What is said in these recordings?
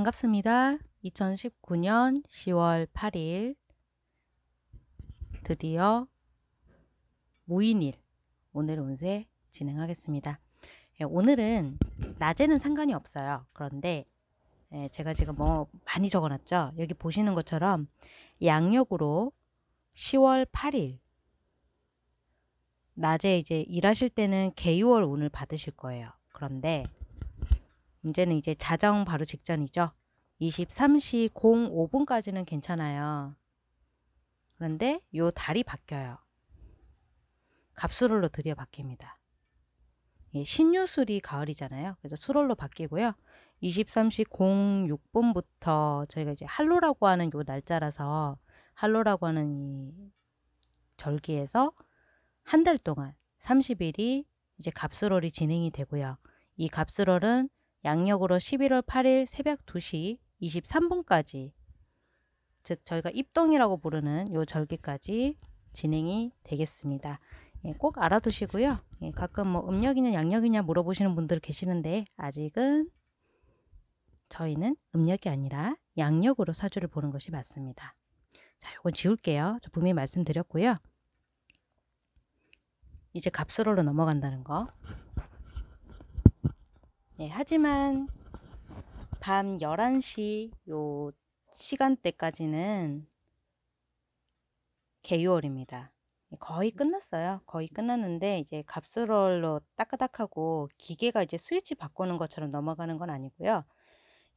반갑습니다. 2019년 10월 8일 드디어 무인일 오늘 운세 진행하겠습니다. 예, 오늘은 낮에는 상관이 없어요. 그런데 예, 제가 지금 뭐 많이 적어놨죠. 여기 보시는 것처럼 양력으로 10월 8일 낮에 이제 일하실 때는 개유월 운을 받으실 거예요. 그런데 문제는 이제 자정 바로 직전이죠. 23시 05분까지는 괜찮아요. 그런데 요 달이 바뀌어요. 갑수롤로 드디어 바뀝니다. 예, 신유술이 가을이잖아요. 그래서 수롤로 바뀌고요. 23시 06분부터 저희가 이제 할로라고 하는 요 날짜라서 할로라고 하는 이 절기에서 한 달 동안 30일이 이제 갑수롤이 진행이 되고요. 이 갑수롤은 양력으로 11월 8일 새벽 2시 23분까지 즉 저희가 입동이라고 부르는 요 절기까지 진행이 되겠습니다. 예, 꼭 알아두시고요. 예, 가끔 뭐 음력이냐 양력이냐 물어보시는 분들 계시는데 아직은 저희는 음력이 아니라 양력으로 사주를 보는 것이 맞습니다. 자, 요건 지울게요. 저 분명히 말씀드렸고요. 이제 갑수로로 넘어간다는 거. 예, 하지만 밤 11시 요 시간대까지는 개요월입니다 예, 거의 끝났어요. 거의 끝났는데 이제 갑스롤로 따까닥하고 기계가 이제 스위치 바꾸는 것처럼 넘어가는 건 아니고요.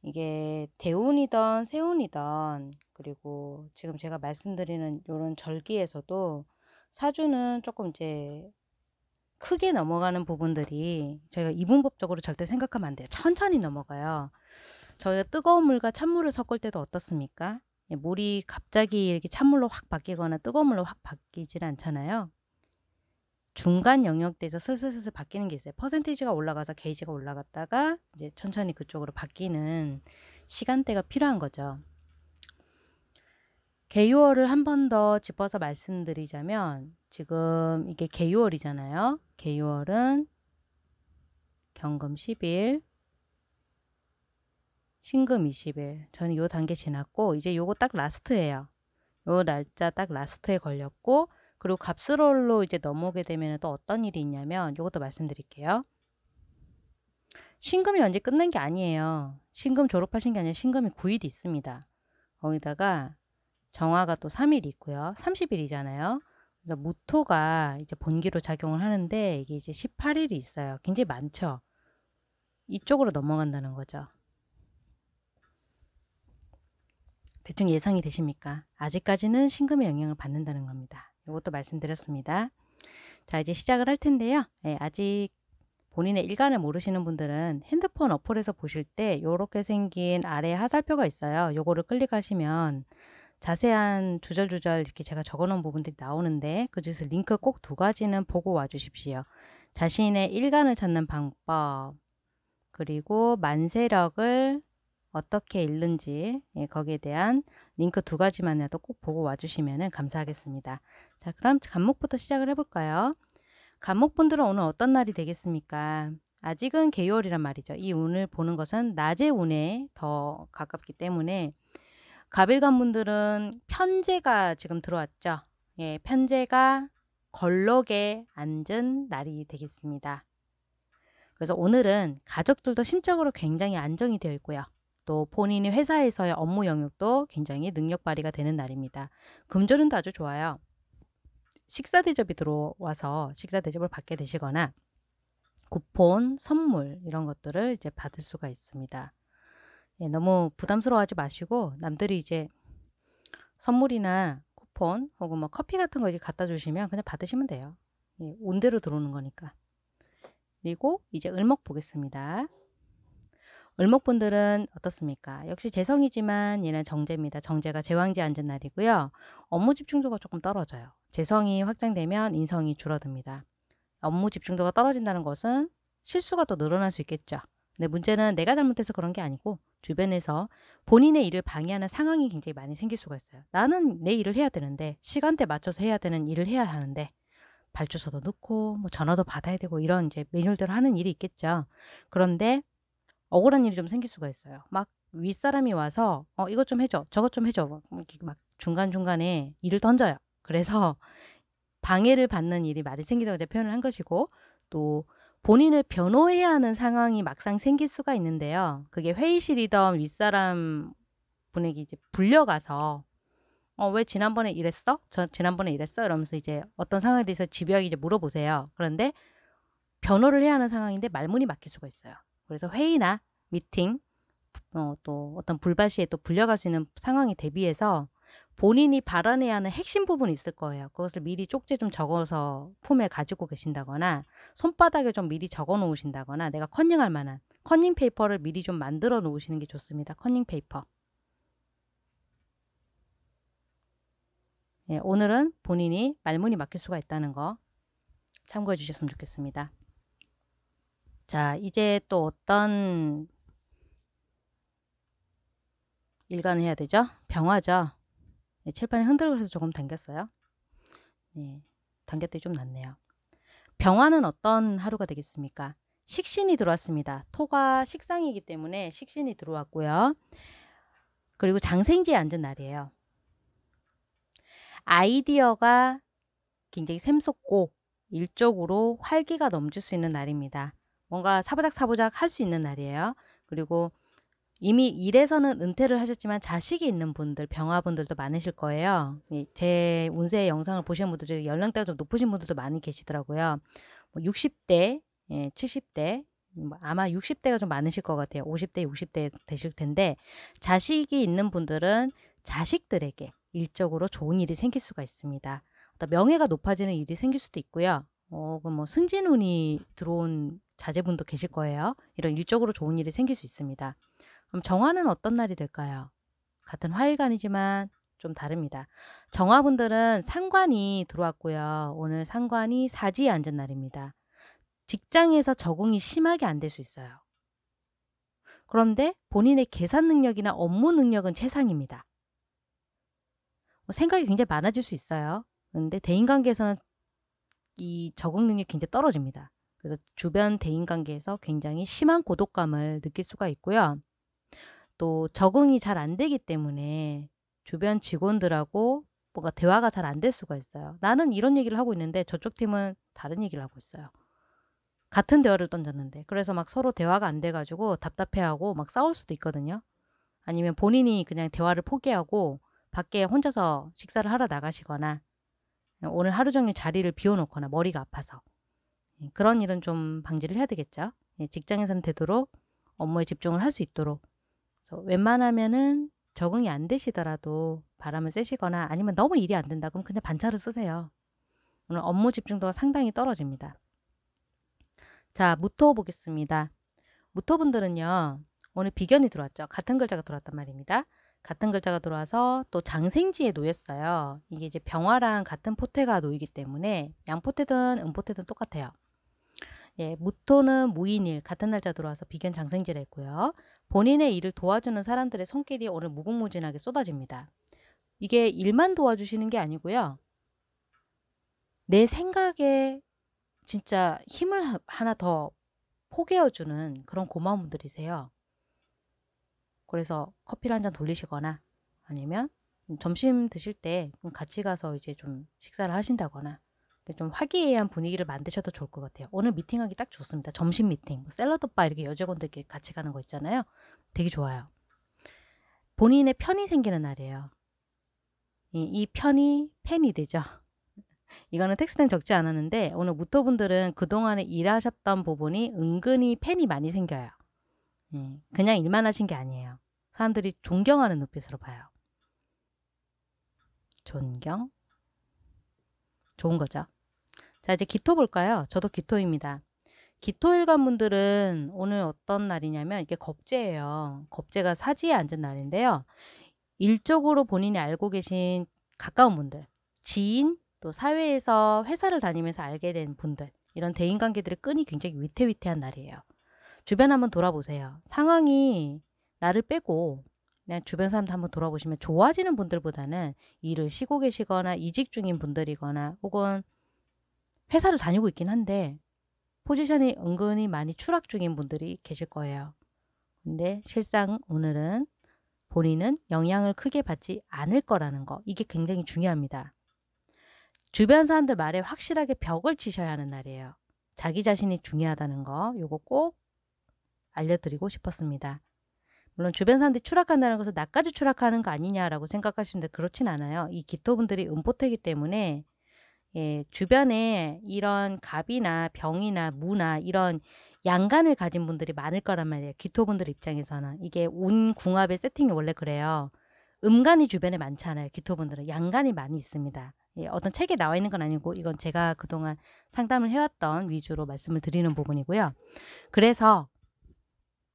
이게 대운이던 세운이던 그리고 지금 제가 말씀드리는 이런 절기에서도 사주는 조금 이제 크게 넘어가는 부분들이 저희가 이분법적으로 절대 생각하면 안 돼요. 천천히 넘어가요. 저희가 뜨거운 물과 찬물을 섞을 때도 어떻습니까? 예, 물이 갑자기 이렇게 찬물로 확 바뀌거나 뜨거운 물로 확 바뀌질 않잖아요. 중간 영역대에서 슬슬슬슬 바뀌는 게 있어요. 퍼센테이지가 올라가서 게이지가 올라갔다가 이제 천천히 그쪽으로 바뀌는 시간대가 필요한 거죠. 개요어를 한번 더 짚어서 말씀드리자면 지금 이게 개요월이잖아요. 개요월은 경금 10일, 신금 20일. 저는 요 단계 지났고 이제 요거 딱 라스트예요. 요 날짜 딱 라스트에 걸렸고 그리고 갑스롤로 이제 넘어오게 되면 또 어떤 일이 있냐면 요것도 말씀드릴게요. 신금이 언제 끝난 게 아니에요. 신금 졸업하신 게 아니라 신금이 9일 있습니다. 거기다가 정화가 또 3일 이 있고요. 30일이잖아요. 그래서 무토가 이제 본기로 작용을 하는데 이게 이제 18일이 있어요. 굉장히 많죠. 이쪽으로 넘어간다는 거죠. 대충 예상이 되십니까? 아직까지는 신금의 영향을 받는다는 겁니다. 이것도 말씀드렸습니다. 자 이제 시작을 할 텐데요. 네, 아직 본인의 일간을 모르시는 분들은 핸드폰 어플에서 보실 때 이렇게 생긴 아래 하살표가 있어요. 요거를 클릭하시면 자세한 주절주절 이렇게 제가 적어놓은 부분들이 나오는데 그중에서 링크 꼭 두 가지는 보고 와주십시오. 자신의 일간을 찾는 방법 그리고 만세력을 어떻게 읽는지 예, 거기에 대한 링크 두 가지만이라도 꼭 보고 와주시면 감사하겠습니다. 자 그럼 간목부터 시작을 해볼까요? 간목분들은 오늘 어떤 날이 되겠습니까? 아직은 개월이란 말이죠. 이 운을 보는 것은 낮의 운에 더 가깝기 때문에 가빌관문들은 편제가 지금 들어왔죠. 예, 편제가 걸럭에 앉은 날이 되겠습니다. 그래서 오늘은 가족들도 심적으로 굉장히 안정이 되어 있고요. 또 본인이 회사에서의 업무 영역도 굉장히 능력 발휘가 되는 날입니다. 금전은도 아주 좋아요. 식사 대접이 들어와서 식사 대접을 받게 되시거나 쿠폰, 선물 이런 것들을 이제 받을 수가 있습니다. 예, 너무 부담스러워하지 마시고 남들이 이제 선물이나 쿠폰 혹은 뭐 커피 같은 거 이제 갖다 주시면 그냥 받으시면 돼요. 예, 온 대로 들어오는 거니까. 그리고 이제 을목 보겠습니다. 을목분들은 어떻습니까? 역시 재성이지만 얘는 정제입니다. 정제가 제왕지 앉은 날이고요. 업무 집중도가 조금 떨어져요. 재성이 확장되면 인성이 줄어듭니다. 업무 집중도가 떨어진다는 것은 실수가 더 늘어날 수 있겠죠. 근데 문제는 내가 잘못해서 그런 게 아니고 주변에서 본인의 일을 방해하는 상황이 굉장히 많이 생길 수가 있어요. 나는 내 일을 해야 되는데 시간대 맞춰서 해야 되는 일을 해야 하는데 발주서도 넣고 뭐 전화도 받아야 되고 이런 이제 매뉴얼대로 하는 일이 있겠죠. 그런데 억울한 일이 좀 생길 수가 있어요. 막 윗사람이 와서 어 이것 좀 해줘 저것 좀 해줘 뭐 이막 중간중간에 일을 던져요. 그래서 방해를 받는 일이 많이 생기다고 이제 표현을 한 것이고 또 본인을 변호해야 하는 상황이 막상 생길 수가 있는데요. 그게 회의실이던 윗사람 분에게 이제 불려가서 어, 왜 지난번에 이랬어? 저 지난번에 이랬어? 이러면서 이제 어떤 상황에 대해서 집요하게 이제 물어보세요. 그런데 변호를 해야 하는 상황인데 말문이 막힐 수가 있어요. 그래서 회의나 미팅, 어, 또 어떤 불발 시에 또 불려갈 수 있는 상황에 대비해서 본인이 발언해야 하는 핵심 부분이 있을 거예요. 그것을 미리 쪽지 좀 적어서 품에 가지고 계신다거나 손바닥에 좀 미리 적어 놓으신다거나 내가 컨닝할 만한 컨닝 페이퍼를 미리 좀 만들어 놓으시는 게 좋습니다. 컨닝 페이퍼. 예, 오늘은 본인이 말문이 막힐 수가 있다는 거 참고해 주셨으면 좋겠습니다. 자, 이제 또 어떤 일관을 해야 되죠? 병화죠. 네, 칠판이 흔들려서 조금 당겼어요. 네, 당겼더니 좀 낫네요. 병화는 어떤 하루가 되겠습니까? 식신이 들어왔습니다. 토가 식상이기 때문에 식신이 들어왔고요. 그리고 장생지에 앉은 날이에요. 아이디어가 굉장히 샘솟고 일적으로 활기가 넘칠 수 있는 날입니다. 뭔가 사보작 사보작 할 수 있는 날이에요. 그리고 이미 일에서는 은퇴를 하셨지만 자식이 있는 분들, 병화분들도 많으실 거예요. 제 운세 영상을 보시는 분들 중에 연령대가 좀 높으신 분들도 많이 계시더라고요. 뭐 60대, 예, 70대, 뭐 아마 60대가 좀 많으실 것 같아요. 50대, 60대 되실 텐데 자식이 있는 분들은 자식들에게 일적으로 좋은 일이 생길 수가 있습니다. 명예가 높아지는 일이 생길 수도 있고요. 어, 뭐 승진운이 들어온 자제분도 계실 거예요. 이런 일적으로 좋은 일이 생길 수 있습니다. 그럼 정화는 어떤 날이 될까요? 같은 화일간이지만 좀 다릅니다. 정화분들은 상관이 들어왔고요. 오늘 상관이 사지에 앉은 날입니다. 직장에서 적응이 심하게 안 될 수 있어요. 그런데 본인의 계산 능력이나 업무 능력은 최상입니다. 뭐 생각이 굉장히 많아질 수 있어요. 그런데 대인관계에서는 이 적응 능력이 굉장히 떨어집니다. 그래서 주변 대인관계에서 굉장히 심한 고독감을 느낄 수가 있고요. 또 적응이 잘 안 되기 때문에 주변 직원들하고 뭔가 대화가 잘 안 될 수가 있어요. 나는 이런 얘기를 하고 있는데 저쪽 팀은 다른 얘기를 하고 있어요. 같은 대화를 던졌는데 그래서 막 서로 대화가 안 돼가지고 답답해하고 막 싸울 수도 있거든요. 아니면 본인이 그냥 대화를 포기하고 밖에 혼자서 식사를 하러 나가시거나 오늘 하루 종일 자리를 비워놓거나 머리가 아파서 예, 그런 일은 좀 방지를 해야 되겠죠. 예, 직장에서는 되도록 업무에 집중을 할 수 있도록 그래서 웬만하면은 적응이 안 되시더라도 바람을 쐬시거나 아니면 너무 일이 안 된다 그럼 그냥 반차를 쓰세요. 오늘 업무 집중도가 상당히 떨어집니다. 자, 무토 보겠습니다. 무토분들은요. 오늘 비견이 들어왔죠. 같은 글자가 들어왔단 말입니다. 같은 글자가 들어와서 또 장생지에 놓였어요. 이게 이제 병화랑 같은 포태가 놓이기 때문에 양포태든 음포태든 똑같아요. 예, 무토는 무인일 같은 날짜 들어와서 비견 장생지를 했고요. 본인의 일을 도와주는 사람들의 손길이 오늘 무궁무진하게 쏟아집니다. 이게 일만 도와주시는 게 아니고요. 내 생각에 진짜 힘을 하, 나더 포개어주는 그런 고마운 분들이세요. 그래서 커피를 한 잔 돌리시거나 아니면 점심 드실 때 같이 가서 이제 좀 식사를 하신다거나 네, 좀 화기애애한 분위기를 만드셔도 좋을 것 같아요. 오늘 미팅하기 딱 좋습니다. 점심 미팅, 샐러드바 이렇게 여직원들끼리 같이 가는 거 있잖아요. 되게 좋아요. 본인의 편이 생기는 날이에요. 이, 이 편이 팬이 되죠. 이거는 텍스트는 적지 않았는데 오늘 무토분들은 그동안에 일하셨던 부분이 은근히 팬이 많이 생겨요. 예, 그냥 일만 하신 게 아니에요. 사람들이 존경하는 눈빛으로 봐요. 존경. 좋은 거죠. 자 이제 기토 볼까요? 저도 기토입니다. 기토일관분들은 오늘 어떤 날이냐면 이게 겁재예요. 겁재가 사지에 앉은 날인데요. 일적으로 본인이 알고 계신 가까운 분들, 지인, 또 사회에서 회사를 다니면서 알게 된 분들 이런 대인관계들의 끈이 굉장히 위태위태한 날이에요. 주변 한번 돌아보세요. 상황이 나를 빼고 그냥 주변 사람도 한번 돌아보시면 좋아지는 분들보다는 일을 쉬고 계시거나 이직 중인 분들이거나 혹은 회사를 다니고 있긴 한데 포지션이 은근히 많이 추락 중인 분들이 계실 거예요. 근데 실상 오늘은 본인은 영향을 크게 받지 않을 거라는 거 이게 굉장히 중요합니다. 주변 사람들 말에 확실하게 벽을 치셔야 하는 날이에요. 자기 자신이 중요하다는 거 요거 꼭 알려드리고 싶었습니다. 물론 주변 사람들이 추락한다는 것은 나까지 추락하는 거 아니냐라고 생각하시는데 그렇진 않아요. 이 기토분들이 음포태기 때문에 예, 주변에 이런 갑이나 병이나 무나 이런 양간을 가진 분들이 많을 거란 말이에요. 기토분들 입장에서는. 이게 운 궁합의 세팅이 원래 그래요. 음간이 주변에 많잖아요. 기토분들은 양간이 많이 있습니다. 예, 어떤 책에 나와 있는 건 아니고 이건 제가 그동안 상담을 해왔던 위주로 말씀을 드리는 부분이고요. 그래서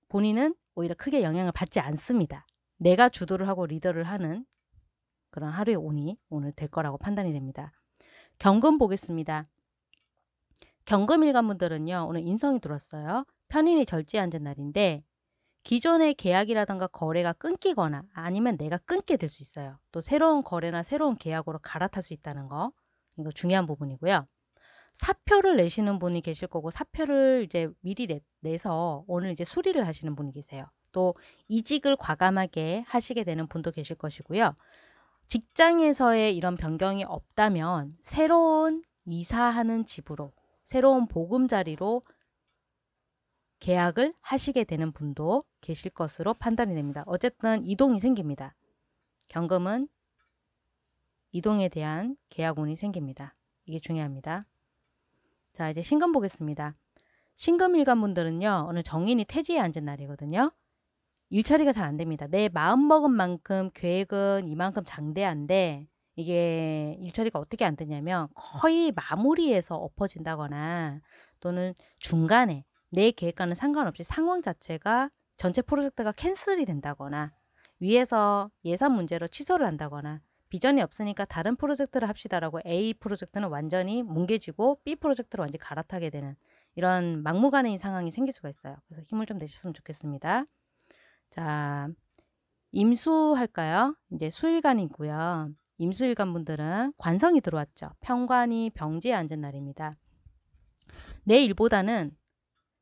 본인은 오히려 크게 영향을 받지 않습니다. 내가 주도를 하고 리더를 하는 그런 하루의 운이 오늘 될 거라고 판단이 됩니다. 경금 보겠습니다. 경금 일관분들은요. 오늘 인성이 들었어요. 편인이 절지에 앉은 날인데 기존의 계약이라던가 거래가 끊기거나 아니면 내가 끊게 될 수 있어요. 또 새로운 거래나 새로운 계약으로 갈아탈 수 있다는 거 이거 중요한 부분이고요. 사표를 내시는 분이 계실 거고 사표를 이제 미리 내, 내서 오늘 이제 수리를 하시는 분이 계세요. 또 이직을 과감하게 하시게 되는 분도 계실 것이고요. 직장에서의 이런 변경이 없다면 새로운 이사하는 집으로 새로운 보금자리로 계약을 하시게 되는 분도 계실 것으로 판단이 됩니다. 어쨌든 이동이 생깁니다. 경금은 이동에 대한 계약운이 생깁니다. 이게 중요합니다. 자 이제 신금 보겠습니다. 신금일간 분들은요. 오늘 정인이 태지에 앉은 날이거든요. 일처리가 잘 안 됩니다. 내 마음먹은 만큼 계획은 이만큼 장대한데 이게 일처리가 어떻게 안 되냐면 거의 마무리에서 엎어진다거나 또는 중간에 내 계획과는 상관없이 상황 자체가 전체 프로젝트가 캔슬이 된다거나 위에서 예산 문제로 취소를 한다거나 비전이 없으니까 다른 프로젝트를 합시다라고 A 프로젝트는 완전히 뭉개지고 B 프로젝트로 완전히 갈아타게 되는 이런 막무가내인 상황이 생길 수가 있어요. 그래서 힘을 좀 내셨으면 좋겠습니다. 자, 임수할까요? 이제 수일간이고요. 임수일간 분들은 관성이 들어왔죠. 평관이 병지에 앉은 날입니다. 내 일보다는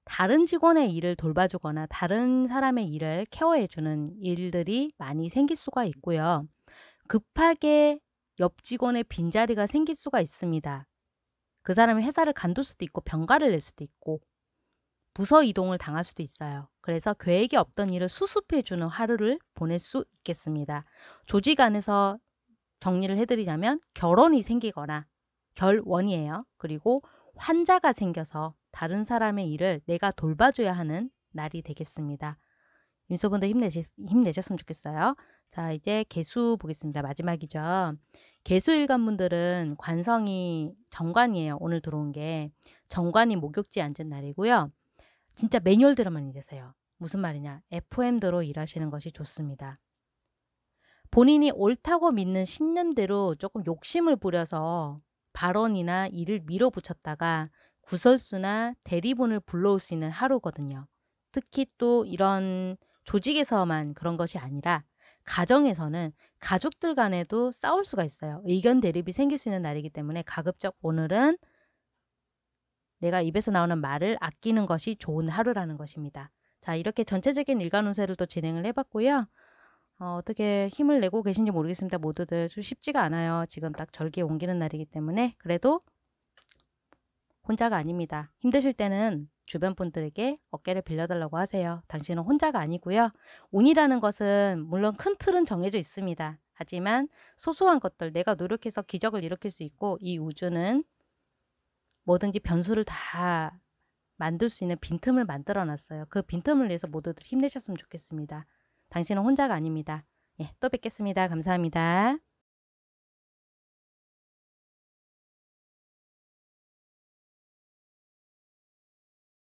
다른 직원의 일을 돌봐주거나 다른 사람의 일을 케어해주는 일들이 많이 생길 수가 있고요. 급하게 옆 직원의 빈자리가 생길 수가 있습니다. 그 사람이 회사를 간둘 수도 있고 병가를 낼 수도 있고 부서 이동을 당할 수도 있어요. 그래서 계획이 없던 일을 수습해주는 하루를 보낼 수 있겠습니다. 조직 안에서 정리를 해드리자면 결혼이 생기거나 결원이에요. 그리고 환자가 생겨서 다른 사람의 일을 내가 돌봐줘야 하는 날이 되겠습니다. 임소분들 힘내시, 힘내셨으면 좋겠어요. 자, 이제 개수 보겠습니다. 마지막이죠. 개수 일간분들은 관성이 정관이에요. 오늘 들어온 게. 정관이 목욕지에 앉은 날이고요. 진짜 매뉴얼 대 들으면 하세요 무슨 말이냐? FM대로 일하시는 것이 좋습니다. 본인이 옳다고 믿는 신념대로 조금 욕심을 부려서 발언이나 일을 밀어붙였다가 구설수나 대리분을 불러올 수 있는 하루거든요. 특히 또 이런 조직에서만 그런 것이 아니라 가정에서는 가족들 간에도 싸울 수가 있어요. 의견 대립이 생길 수 있는 날이기 때문에 가급적 오늘은 내가 입에서 나오는 말을 아끼는 것이 좋은 하루라는 것입니다. 자 이렇게 전체적인 일간 운세를 또 진행을 해봤고요. 어, 어 떻게 힘을 내고 계신지 모르겠습니다. 모두들 쉽지가 않아요. 지금 딱 절기에 옮기는 날이기 때문에 그래도 혼자가 아닙니다. 힘드실 때는 주변 분들에게 어깨를 빌려달라고 하세요. 당신은 혼자가 아니고요. 운이라는 것은 물론 큰 틀은 정해져 있습니다. 하지만 소소한 것들 내가 노력해서 기적을 일으킬 수 있고 이 우주는 뭐든지 변수를 다 만들 수 있는 빈틈을 만들어 놨어요. 그 빈틈을 위해서 모두들 힘내셨으면 좋겠습니다. 당신은 혼자가 아닙니다. 예, 또 뵙겠습니다. 감사합니다.